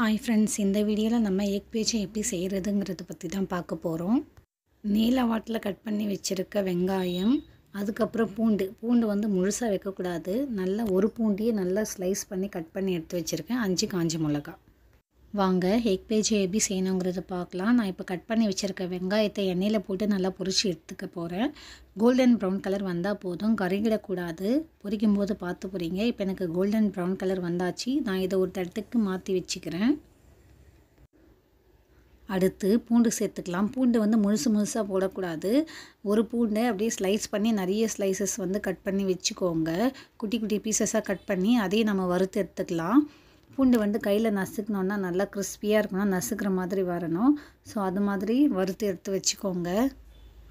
hi friends இந்த வீடியோவில் நம்ம எக் பேச்சை எப்படி செய்கிறதுங்கிறத பற்றி தான் பார்க்க போகிறோம் நீல வாட்டில் கட் பண்ணி வச்சுருக்க வெங்காயம் அதுக்கப்புறம் பூண்டு பூண்டு வந்து முழுசாக வைக்கக்கூடாது நல்லா ஒரு பூண்டியை நல்லா ஸ்லைஸ் பண்ணி கட் பண்ணி எடுத்து வச்சுருக்கேன் அஞ்சு காஞ்சி மிளகா வாங்க எக் பேஜை எப்படி செய்யணுங்கிறத பார்க்கலாம் நான் இப்போ கட் பண்ணி வச்சுருக்க வெங்காயத்தை எண்ணெயில் போட்டு நல்லா பொறிச்சு எடுத்துக்க போகிறேன் கோல்டன் ப்ரௌன் கலர் வந்தால் போதும் கருகிடக்கூடாது பொரிக்கும் போது பார்த்து போகிறீங்க இப்போ எனக்கு கோல்டன் ப்ரௌன் கலர் வந்தாச்சு நான் இதை ஒரு தடத்துக்கு மாற்றி வச்சுக்கிறேன் அடுத்து பூண்டு சேர்த்துக்கலாம் பூண்டு வந்து முழுசு முழுசாக போடக்கூடாது ஒரு பூண்டை அப்படியே ஸ்லைஸ் பண்ணி நிறைய ஸ்லைசஸ் வந்து கட் பண்ணி வச்சுக்கோங்க குட்டி குட்டி பீசஸாக கட் பண்ணி அதையும் நம்ம வறுத்து எடுத்துக்கலாம் பூண்டு வந்து கையில் நசுக்கணுன்னா நல்லா கிறிஸ்பியாக இருக்கணும் நசுக்கிற மாதிரி வரணும் ஸோ அது மாதிரி வறுத்து எடுத்து வச்சுக்கோங்க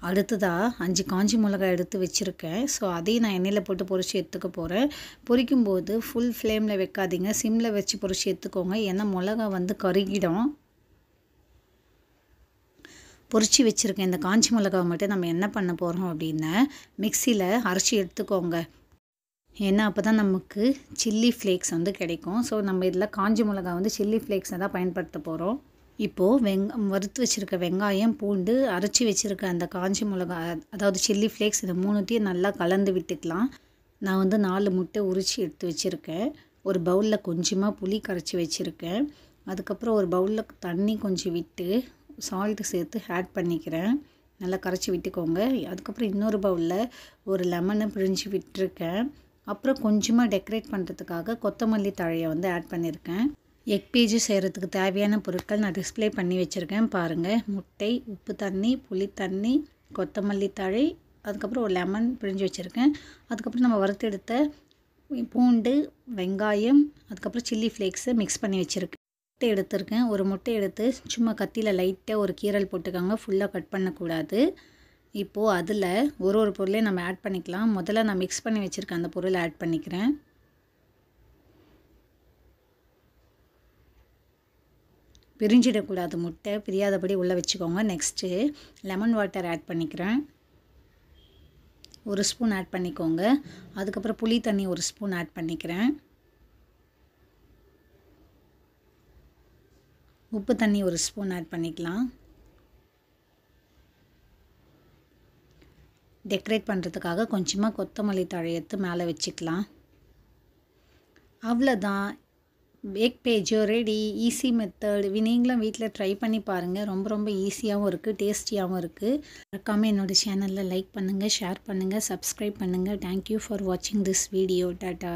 அடுத்ததாக அஞ்சு காஞ்சி மிளகாய் எடுத்து வச்சுருக்கேன் ஸோ அதையும் நான் எண்ணெயில் போட்டு பொறிச்சு எடுத்துக்க போகிறேன் பொரிக்கும் போது ஃபுல் ஃப்ளேமில் வைக்காதீங்க சிம்மில் வச்சு பொறிச்சு எடுத்துக்கோங்க ஏன்னா மிளகா வந்து கருகிடும் பொறிச்சு வச்சுருக்கேன் இந்த காஞ்சி மிளகாவை மட்டும் நம்ம என்ன பண்ண போகிறோம் அப்படின்னா மிக்சியில் அரைச்சி எடுத்துக்கோங்க ஏன்னா அப்போ தான் நமக்கு சில்லி ஃப்ளேக்ஸ் வந்து கிடைக்கும் ஸோ நம்ம இதில் காஞ்சி மிளகா வந்து சில்லி ஃப்ளேக்ஸை தான் பயன்படுத்த போகிறோம் இப்போது வெங் வறுத்து வச்சுருக்க வெங்காயம் பூண்டு அரைச்சி வச்சுருக்க அந்த காஞ்சி மிளகா அதாவது சில்லி ஃப்ளேக்ஸ் இது மூணுத்தையும் நல்லா கலந்து விட்டுக்கலாம் நான் வந்து நாலு முட்டை உரித்து எடுத்து வச்சுருக்கேன் ஒரு பவுலில் கொஞ்சமாக புளி கரைச்சி வச்சுருக்கேன் அதுக்கப்புறம் ஒரு பவுலில் தண்ணி கொஞ்சம் விட்டு சால்ட்டு சேர்த்து ஆட் பண்ணிக்கிறேன் நல்லா கரைச்சி விட்டுக்கோங்க அதுக்கப்புறம் இன்னொரு பவுலில் ஒரு லெமனை பிழிஞ்சி விட்டுருக்கேன் அப்புறம் கொஞ்சமாக டெக்கரேட் பண்ணுறதுக்காக கொத்தமல்லி தழையை வந்து ஆட் பண்ணியிருக்கேன் எக் பேஜு செய்கிறதுக்கு தேவையான பொருட்கள் நான் டிஸ்பிளே பண்ணி வச்சுருக்கேன் பாருங்கள் முட்டை உப்பு தண்ணி புளி தண்ணி கொத்தமல்லி தழை அதுக்கப்புறம் ஒரு லெமன் பிழிஞ்சு வச்சுருக்கேன் அதுக்கப்புறம் நம்ம வறுத்தெடுத்த பூண்டு வெங்காயம் அதுக்கப்புறம் சில்லி ஃப்ளேக்ஸை மிக்ஸ் பண்ணி வச்சுருக்கேன் முட்டை எடுத்திருக்கேன் ஒரு முட்டை எடுத்து சும்மா கத்தியில் லைட்டாக ஒரு கீரல் போட்டுக்காங்க ஃபுல்லாக கட் பண்ணக்கூடாது இப்போது அதில் ஒரு ஒரு பொருளையும் நம்ம ஆட் பண்ணிக்கலாம் முதல்ல நான் மிக்ஸ் பண்ணி வச்சுருக்க அந்த பொருளை ஆட் பண்ணிக்கிறேன் பிரிஞ்சிடக்கூடாது முட்டை பிரியாதபடி உள்ளே வச்சுக்கோங்க நெக்ஸ்ட்டு லெமன் வாட்டர் ஆட் பண்ணிக்கிறேன் ஒரு ஸ்பூன் ஆட் பண்ணிக்கோங்க அதுக்கப்புறம் புளி தண்ணி ஒரு ஸ்பூன் ஆட் பண்ணிக்கிறேன் உப்பு தண்ணி ஒரு ஸ்பூன் ஆட் பண்ணிக்கலாம் டெக்கரேட் பண்ணுறதுக்காக கொஞ்சமாக கொத்தமல்லி தழை எடுத்து மேலே வச்சுக்கலாம் அவ்வளோதான் பேக் பேஜோ ரெடி ஈஸி மெத்தட் நீங்களும் வீட்டில் ட்ரை பண்ணி பாருங்கள் ரொம்ப ரொம்ப ஈஸியாகவும் இருக்குது டேஸ்டியாகவும் இருக்குது மறக்காமல் என்னோடய சேனலில் லைக் பண்ணுங்கள் ஷேர் பண்ணுங்கள் சப்ஸ்கிரைப் பண்ணுங்கள் தேங்க்யூ ஃபார் வாட்சிங் திஸ் வீடியோ டாட்டா